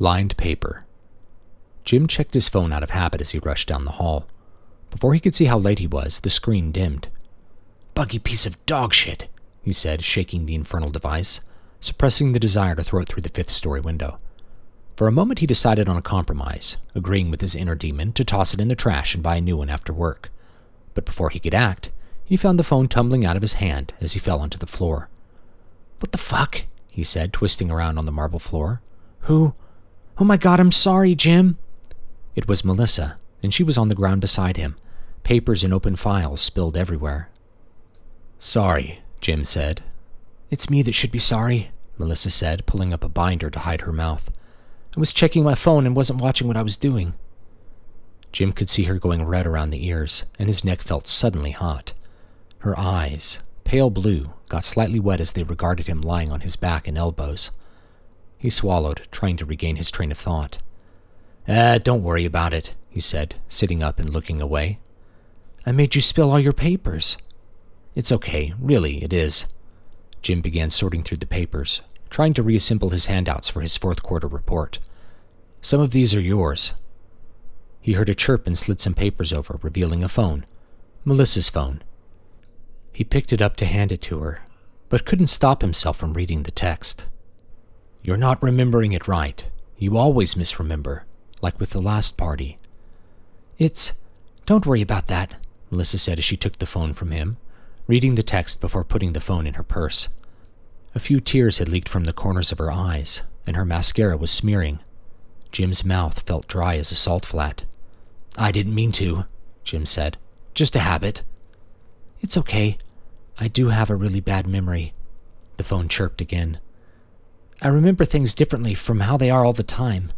lined paper. Jim checked his phone out of habit as he rushed down the hall. Before he could see how late he was, the screen dimmed. Buggy piece of dog shit, he said, shaking the infernal device, suppressing the desire to throw it through the fifth story window. For a moment, he decided on a compromise, agreeing with his inner demon to toss it in the trash and buy a new one after work. But before he could act, he found the phone tumbling out of his hand as he fell onto the floor. What the fuck? he said, twisting around on the marble floor. Who? Oh my god, I'm sorry, Jim. It was Melissa, and she was on the ground beside him, papers and open files spilled everywhere. Sorry, Jim said. It's me that should be sorry, Melissa said, pulling up a binder to hide her mouth. I was checking my phone and wasn't watching what I was doing. Jim could see her going red around the ears, and his neck felt suddenly hot. Her eyes, pale blue, got slightly wet as they regarded him lying on his back and elbows. He swallowed, trying to regain his train of thought. Eh, don't worry about it, he said, sitting up and looking away. I made you spill all your papers. It's okay, really, it is. Jim began sorting through the papers, trying to reassemble his handouts for his fourth quarter report. Some of these are yours. He heard a chirp and slid some papers over, revealing a phone. Melissa's phone. He picked it up to hand it to her, but couldn't stop himself from reading the text. You're not remembering it right. You always misremember, like with the last party. It's. Don't worry about that, Melissa said as she took the phone from him, reading the text before putting the phone in her purse. A few tears had leaked from the corners of her eyes, and her mascara was smearing. Jim's mouth felt dry as a salt flat. I didn't mean to, Jim said. Just a habit. It's okay. I do have a really bad memory. The phone chirped again. I remember things differently from how they are all the time.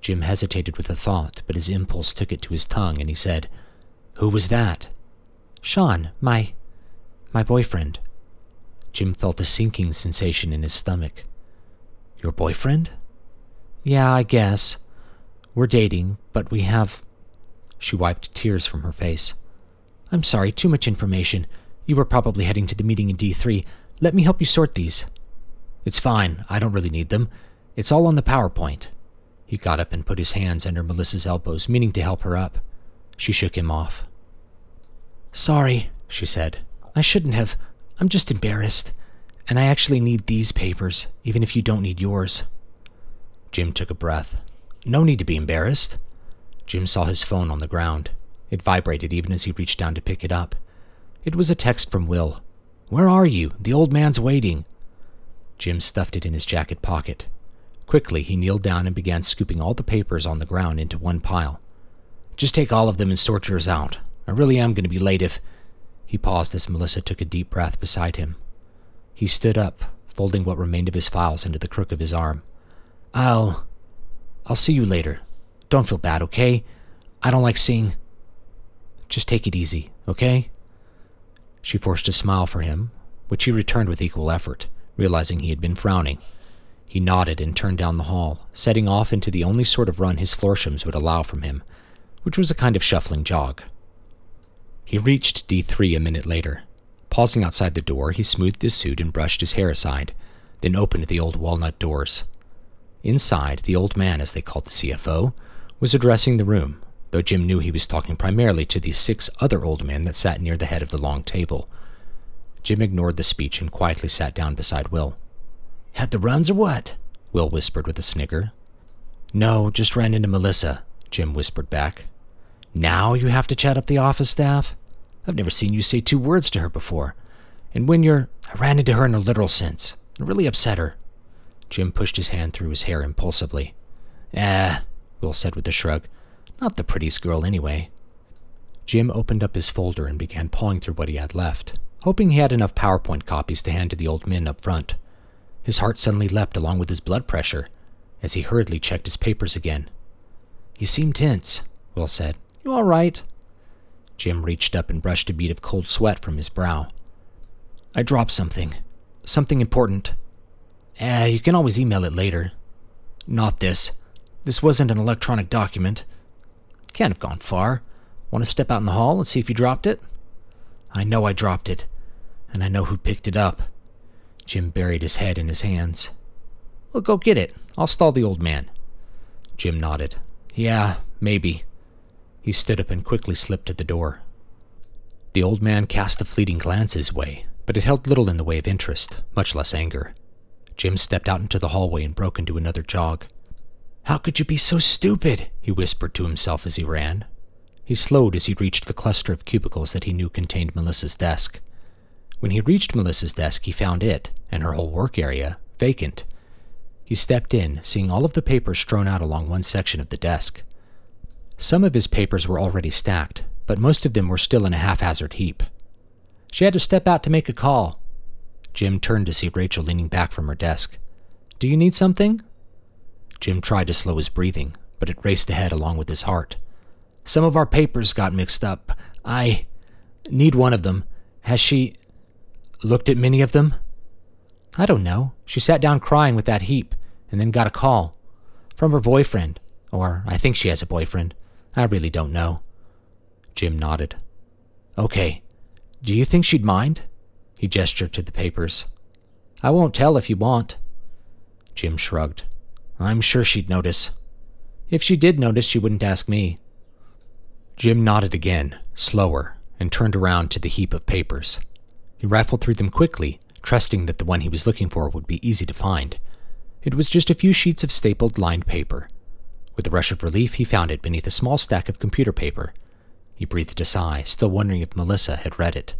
Jim hesitated with a thought, but his impulse took it to his tongue, and he said, Who was that? Sean, my. my boyfriend. Jim felt a sinking sensation in his stomach. Your boyfriend? Yeah, I guess. We're dating, but we have. She wiped tears from her face. I'm sorry, too much information. You were probably heading to the meeting in D3. Let me help you sort these. It's fine. I don't really need them. It's all on the PowerPoint. He got up and put his hands under Melissa's elbows, meaning to help her up. She shook him off. Sorry, she said. I shouldn't have. I'm just embarrassed. And I actually need these papers, even if you don't need yours. Jim took a breath. No need to be embarrassed. Jim saw his phone on the ground. It vibrated even as he reached down to pick it up. It was a text from Will. Where are you? The old man's waiting. Jim stuffed it in his jacket pocket. Quickly, he kneeled down and began scooping all the papers on the ground into one pile. Just take all of them and sort yours out. I really am going to be late if. He paused as Melissa took a deep breath beside him. He stood up, folding what remained of his files into the crook of his arm. I'll. I'll see you later. Don't feel bad, okay? I don't like seeing. Just take it easy, okay? She forced a smile for him, which he returned with equal effort realizing he had been frowning. He nodded and turned down the hall, setting off into the only sort of run his Florshams would allow from him, which was a kind of shuffling jog. He reached D3 a minute later. Pausing outside the door, he smoothed his suit and brushed his hair aside, then opened the old walnut doors. Inside, the old man, as they called the CFO, was addressing the room, though Jim knew he was talking primarily to the six other old men that sat near the head of the long table, Jim ignored the speech and quietly sat down beside Will. Had the runs or what? Will whispered with a snicker. No, just ran into Melissa, Jim whispered back. Now you have to chat up the office staff? I've never seen you say two words to her before. And when you're, I ran into her in a literal sense, and really upset her. Jim pushed his hand through his hair impulsively. Eh, Will said with a shrug. Not the prettiest girl, anyway. Jim opened up his folder and began pawing through what he had left hoping he had enough PowerPoint copies to hand to the old men up front. His heart suddenly leapt along with his blood pressure as he hurriedly checked his papers again. You seem tense, Will said. You all right? Jim reached up and brushed a bead of cold sweat from his brow. I dropped something. Something important. Eh, you can always email it later. Not this. This wasn't an electronic document. Can't have gone far. Want to step out in the hall and see if you dropped it? I know I dropped it, and I know who picked it up. Jim buried his head in his hands. Well, go get it. I'll stall the old man. Jim nodded. Yeah, maybe. He stood up and quickly slipped to the door. The old man cast a fleeting glance his way, but it held little in the way of interest, much less anger. Jim stepped out into the hallway and broke into another jog. How could you be so stupid? he whispered to himself as he ran. He slowed as he reached the cluster of cubicles that he knew contained Melissa's desk. When he reached Melissa's desk, he found it, and her whole work area, vacant. He stepped in, seeing all of the papers strewn out along one section of the desk. Some of his papers were already stacked, but most of them were still in a haphazard heap. She had to step out to make a call. Jim turned to see Rachel leaning back from her desk. Do you need something? Jim tried to slow his breathing, but it raced ahead along with his heart. Some of our papers got mixed up. I need one of them. Has she looked at many of them? I don't know. She sat down crying with that heap, and then got a call. From her boyfriend. Or I think she has a boyfriend. I really don't know. Jim nodded. Okay. Do you think she'd mind? He gestured to the papers. I won't tell if you want. Jim shrugged. I'm sure she'd notice. If she did notice, she wouldn't ask me. Jim nodded again, slower, and turned around to the heap of papers. He rifled through them quickly, trusting that the one he was looking for would be easy to find. It was just a few sheets of stapled lined paper. With a rush of relief, he found it beneath a small stack of computer paper. He breathed a sigh, still wondering if Melissa had read it.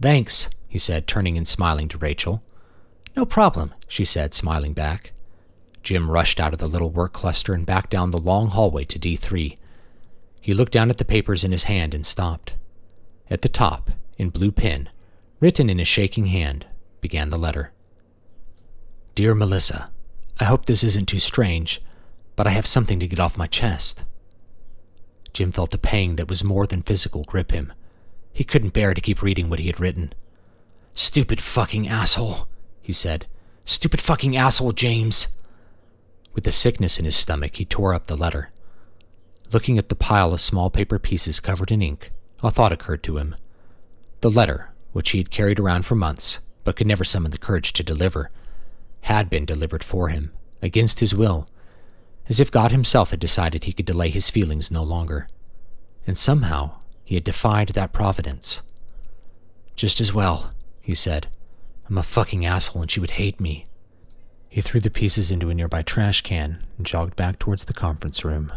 Thanks, he said, turning and smiling to Rachel. No problem, she said, smiling back. Jim rushed out of the little work cluster and back down the long hallway to D3, he looked down at the papers in his hand and stopped. At the top, in blue pen, written in his shaking hand, began the letter Dear Melissa, I hope this isn't too strange, but I have something to get off my chest. Jim felt a pang that was more than physical grip him. He couldn't bear to keep reading what he had written. Stupid fucking asshole, he said. Stupid fucking asshole, James. With the sickness in his stomach, he tore up the letter. Looking at the pile of small paper pieces covered in ink, a thought occurred to him. The letter, which he had carried around for months, but could never summon the courage to deliver, had been delivered for him, against his will, as if God himself had decided he could delay his feelings no longer. And somehow, he had defied that providence. Just as well, he said. I'm a fucking asshole and she would hate me. He threw the pieces into a nearby trash can and jogged back towards the conference room.